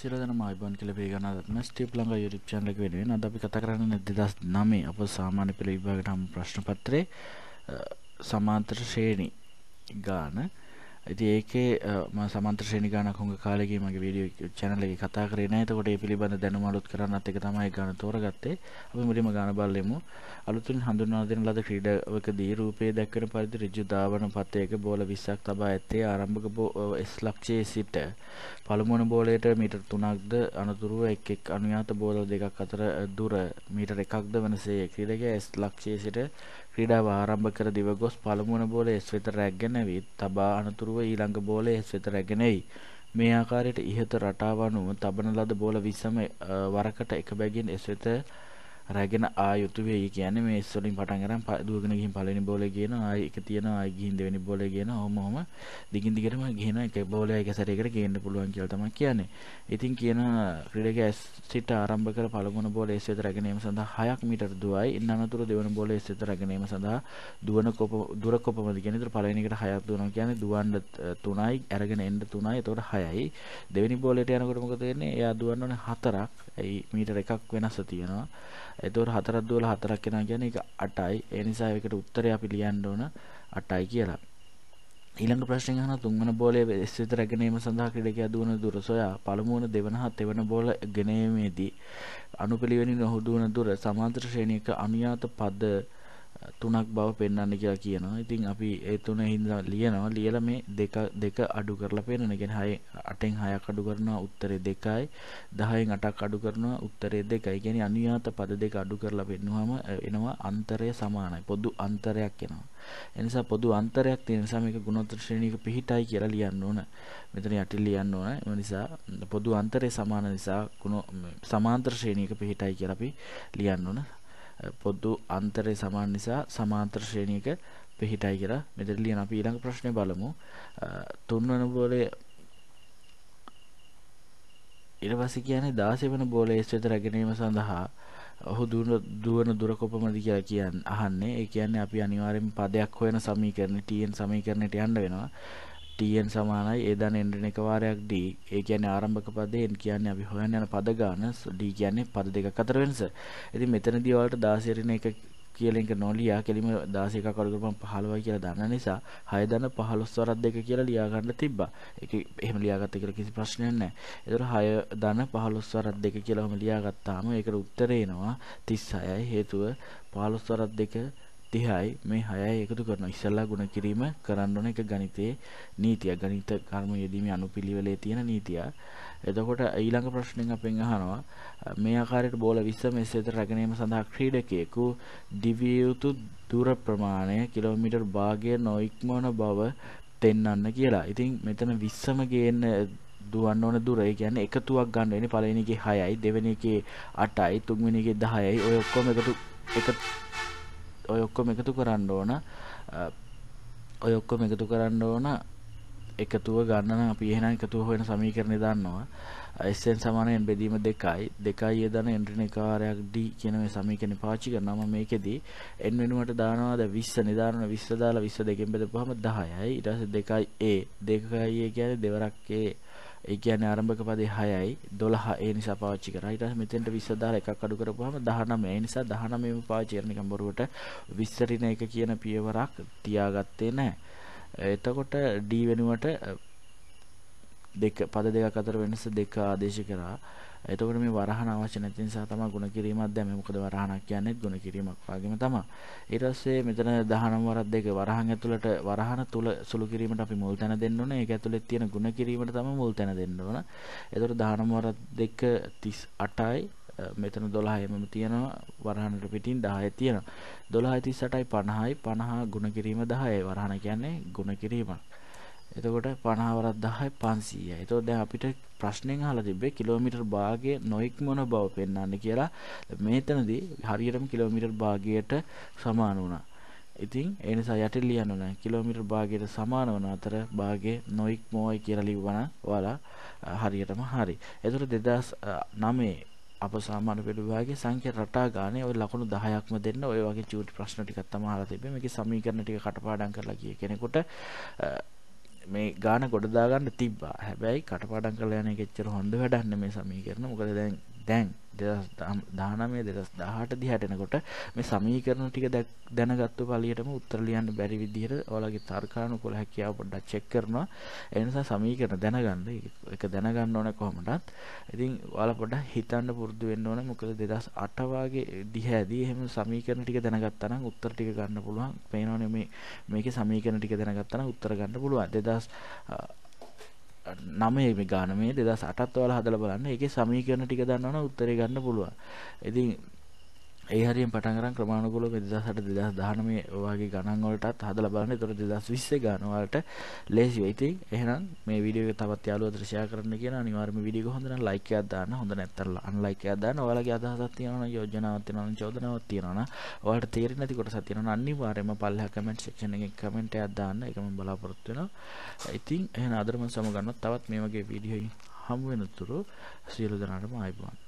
සිරදන මයිබන් කල පේගනත් ස්ටප් ලඟ යුරප් චන්ලක වෙනුවෙන් අද අපි කතා කරන්න දෙදස් නමේ අප සාමාන්‍ය පෙළ විභාගට හම් ප්‍රශ්න පත්‍රය සමාන්තර ශ්‍රේණි ගාන ඇති ඒකේ ම සමන්ත්‍ර ශනිගාන කොඟ කාලගේ මගේ වීඩියෝ චැනල එක කතා කරන එතකොට ඒ පිළිබඳ දැනුමලුත් කරන්නත් එක තමයි ගාන තෝරගත්තේ අපි මුලිම ගාන බල්ලෙමු අලුතුන් හඳුන්වා දෙන ලද ක්‍රීඩාවකදී රූපයේ දැක්වෙන පරිදි ඍජු ධාවන පතයක බෝල 20ක් තබා ඇත්තේ ආරම්භක S ලක්ෂයේ සිට පළමුවන බෝලයට මීටර් 3ක්ද අනතුරුව එක් එක් අනුයාත බෝල දෙකක් අතර දුර මීටර් 1ක්ද වනසේ ක්‍රීඩකයා S ලක්ෂයේ සිට ක්‍රීඩාව ආරම්භ කර දිව ගොස් පළමුවන බෝලය එස් වෙත රැගෙන වී තබා අනතුරුව ඊළඟ බෝලය එස් වෙත රැගෙන එයි. මේ ආකාරයට ඉහත රටාව අනුව තබන ලද බෝල 20ම වරකට එක බැගින් එස් වෙත රැගෙන ආයුතු වෙයි කියන්නේ මේ ඉස්සලින් පටන් අරන් දුවගෙන ගිහින් පළවෙනි බෝලේ ගේනවා ආයි එක තියෙනවා ආයි ගිහින් දෙවෙනි බෝලේ ගේනවා ඔහොම ඔහොම දිගින් දිගටම ගේනවා එක බෝලේ එක සැරයකට ගේන්න පුළුවන් කියලා තමයි කියන්නේ. ඉතින් කියන ක්‍රීඩකයා ඇස් සිට ආරම්භ කර පළමුණ බෝලේ ඇස් වෙත රැගෙන යාම සඳහා 6ක් මීටර දුවයි. ඉන් අනතුරු දෙවන බෝලේ ඇස් වෙත රැගෙන යාම සඳහා දුවන කොප දුර කොපමද කියන්නේ. ඒතර පළවෙනි එකට 6ක් දුවනවා කියන්නේ දුවන්න 3යි අරගෙන එන්න 3යි. එතකොට 6යි. දෙවෙනි බෝලේට යනකොට මොකද වෙන්නේ? එයා දුවන්න ඕනේ 4ක්. ඒ මීටර එකක් වෙනස තියෙනවා. එතකොට හතරක් දුවලා හතරක් එනවා කියන්නේ ඒක 8යි. ඒ නිසා ඒකට උත්තරය අපි ලියන්න ඕන 8යි කියලා. ඊළඟ ප්‍රශ්නේ අහන තුන්වන බෝලය වෙස් විත රැගෙනීම සඳහා ක්‍රීඩකයා දුවන දුර සොයා පළමු වන දෙවන හා තෙවන බෝල ගෙනීමේදී අනුපිළිවෙලින් ඔහු දුවන දුර සමාන්තර ශ්‍රේණියක අනුයාත පද තුනක් බව පෙන්වන්න කියලා කියනවා. ඉතින් අපි ඒ තුන හින්දා ලියනවා. ලියලා මේ දෙක දෙක අඩු කරලා පෙන්නන. ඒ කියන්නේ 8ෙන් 6ක් අඩු කරනවා උත්තරේ 2යි. 10ෙන් 8ක් අඩු කරනවා උත්තරේ 2යි. ඒ කියන්නේ අනුයාත පද දෙක අඩු කරලා පෙන්නුවාම එනවා අන්තරය සමානයි. පොදු අන්තරයක් එනවා. ඒ නිසා පොදු අන්තරයක් තියෙන නිසා මේක ගුණෝත්තර ශ්‍රේණියක පිහිටයි කියලා ලියන්න ඕන. මෙතන යටින් ලියන්න ඕන. ඒ නිසා පොදු අන්තරය සමාන නිසා ගුණ සමාන්තර ශ්‍රේණියක පිහිටයි කියලා අපි ලියන්න ඕන. පොදු අන්තරය සමාන නිසා සමාන්තර ශ්‍රේණියක පිහිටයි කියලා මෙතන ලියන අපි ඊළඟ ප්‍රශ්නේ බලමු තුන්වන බෝලේ ඊට පස්සේ කියන්නේ 16 වන බෝලේ ස්ථිත රැගෙනීම සඳහා ඔහු දුවන දුර කොපමණද කියලා කියන්නේ අහන්නේ ඒ කියන්නේ අපි අනිවාර්යෙන් පදයක් හොයන සමීකරණේ TN සමීකරණයට යන්න වෙනවා tn සමානයි a ධන n ඍණ එක වාරයක් d ඒ කියන්නේ ආරම්භක පදේ n කියන්නේ අපි හොයන්න යන පද ගාන d කියන්නේ පද දෙකක් අතර වෙනස. ඉතින් මෙතනදී ඔයාලට 16 ඍණ එක කියලා එක නොලියා කෙලිම 16 එකක් අඩු කරපම් 15යි කියලා දන්න නිසා 6 ධන 15 වරක් දෙක කියලා ලියා ගන්න තිබ්බා. ඒක එහෙම ලියාගත්ත කියලා කිසි ප්‍රශ්නයක් නැහැ. ඒතර 6 ධන 15 වරක් දෙක කියලා ඔහම ලියාගත්තාම ඒකට උත්තරේ එනවා 36යි හේතුව 15 වරක් දෙක තිහයි මේ හයයි එකතු කරන ඉස්සල්ලා ගුණ කිරීම කරන්න ඕන එක ගණිතයේ නීතිය ගණිත කර්ම යෙදීමේ අනුපිළිවෙලේ තියෙන නීතිය. එතකොට ඊළඟ ප්‍රශ්නෙන් අපෙන් අහනවා මේ ආකාරයට බෝල 20 මෙසෙත රැගෙනීම සඳහා ක්‍රීඩකයෙකු දිවිය යුතු දුර ප්‍රමාණය කිලෝමීටර් භාගය නොඉක්මවන බව පෙන්වන්න කියලා. ඉතින් මෙතන 20ම ගේන්න දුවන්න ඕන දුර ඒ කියන්නේ එකතුවක් ගන්න වෙන්නේ පළවෙනි එකේ 6යි දෙවෙනි එකේ 8යි තුන්වෙනි එකේ 10යි ඔය ඔක්කොම එකතු එක ඔය ඔක්කොම එකතු කරන්න ඕන ඔය ඔක්කොම එකතු කරන්න ඕන එකතුව ගන්න අපි එහෙනම් එකතුව හොයන සමීකරණය දන්නවා එස්ෙන් සමානයෙන් බෙදීම දෙකයි දෙකයි යදන එන්ට්‍රන කාරයක් ඩ කියන මේ සමීකරණ පාච්චි කරනම මේකෙදී එන් වෙනුවට දානවාද 20 නිදාන 20 දාලා 20 දෙකෙන් බෙදපුවම 10යි ඊට පස්සේ දෙකයි a දෙකයි a කියන්නේ දෙවරක් a ඒ කියන්නේ ආරම්භක පදේ 6යි 12 ඒ නිසා පාවිච්චි කරා. ඊට පස්සේ මෙතෙන්ට 20 දාලා එකක් අඩු කරපුවාම 19. ඒ නිසා 19ම පාවිච්චි කරන එකම බොරුවට විස්තරින එක කියන පියවරක් තියාගත්තේ නැහැ. එතකොට D වෙනුවට දෙක පද දෙකක් අතර වෙනස දෙක ආදේශ කරා එතකොට මේ වරහන අවශ්‍ය නැති නිසා තමයි ಗುಣ කිරීමක් දැම්මේ. මොකද වරහනක් කියන්නේ ಗುಣ කිරීමක් වගේම තමයි. ඊට පස්සේ මෙතන 19 වරක් දෙක වරහන් ඇතුළට වරහන තුල සුළු කිරීමට අපි මුල් තැන දෙන්න ඕනේ. ඒක ඇතුළේ තියෙන ಗುಣ කිරීමට තමයි මුල් තැන දෙන්න ඕන. එතකොට 19 වරක් දෙක 38යි මෙතන 12 එමම තියෙනවා වරහනට පිටින් 10 තියෙනවා 12 38යි 50යි 50 ಗುಣ කිරීම 10යි වරහන කියන්නේ ಗುಣ කිරීමක් එතකොට 50වරක් 10යි 500යි. එතකොට දැන් අපිට ප්‍රශ්නෙන් අහලා තිබ්බේ කිලෝමීටර් භාගයේ නොඉක්මන බව පෙන්වන්න කියලා. මෙතනදී හරියටම කිලෝමීටර් භාගයට සමාන වුණා. ඉතින් ඒ නිසා යටින් ලියන්න ඕන කිලෝමීටර් භාගයට සමාන වන අතර භාගයේ නොඉක්මෝයි කියලා ලිව්වනම් ඔයාලා හරියටම හරි. එතකොට 2009 අප සාමාන්‍ය පෙළ විභාගයේ සංඛ්‍යා රටා ගානේ ওই ලකුණු 10ක්ම දෙන්න ඔය වගේ චූටි ප්‍රශ්න ටිකක් තමයි අහලා තිබ්බේ. මේකේ සමීකරණ ටික කටපාඩම් කරලා ගිය කෙනෙකුට මේ ගාන ගොඩදාගන්න තිබ්බා හැබැයි කටපාඩන් කලයන එකෙච්චර හොඳ වැඩන්න මේ සමී කරන මොකද දැන් දැන් දානමය දෙදස් දාහට දිහටනකොට මේ සමීකරණ ටික දැනගත්තු පලියටම උත්තර ලියන්න බැරි විදිහට ඔයාලගේ තර්කාණු කොළ හැකියාව පොඩ්ඩක් චෙක් කරනවා ඒ නිසා සමීකරණ දැනගන්න ඒක දැනගන්න ඕන කොහොමදත් ඉතින් ඔයාලා පොඩ්ඩක් හිතන්න පුරුදු වෙන්න ඕන මොකද 2008 වගේ දිහැදී එහෙම සමීකරණ ටික දැනගත්තා නම් උත්තර ටික ගන්න පුළුවන් පේනවනේ මේ මේකේ සමීකරණ ටික දැනගත්තා නම් උත්තර ගන්න පුළුවන් 2000 නමේ මේ ගාන මේ දෙදස් අටත්වල හදල බලන්න එක සමීකරණ ටික දන්නවන උත්තර ගන්න පුළුවන් ඉතින් ඒ හරියෙන් පටන් අරන් ක්‍රමානුකූලව 2008 2019 වගේ ගණන් වලටත් හදලා බලන්න. ඒතර 2020 ගණන් වලට ලේසි වෙයි. ඉතින් එහෙනම් මේ වීඩියෝ එක තවත් යාළුවෝට ෂෙයා කරන්න කියන අනිවාර්යයෙන්ම වීඩියෝ එක හොඳ නම් ලයික් එකක් දාන්න. හොඳ නැත්නම් අන්ලයික් එකක් දාන්න. ඔයාලගේ අදහසක් තියෙනවා නම් යෝජනාවක් තියෙනවා නම් චෝදනාවක් තියෙනවා නම් ඔයාලට තේරෙන්නේ නැති කොටසක් තියෙනවා නම් අනිවාර්යයෙන්ම පල්ලෙහා කමෙන්ට් සෙක්ෂන් එකේ කමෙන්ට් එකක් දාන්න. ඒක මම බලාපොරොත්තු වෙනවා. ඉතින් එහෙනම් අදටම සමගන්නවා. තවත් මේ වගේ වීඩියෝ හම් වෙනතුරු සියලු දෙනාටම ආයිබෝන්.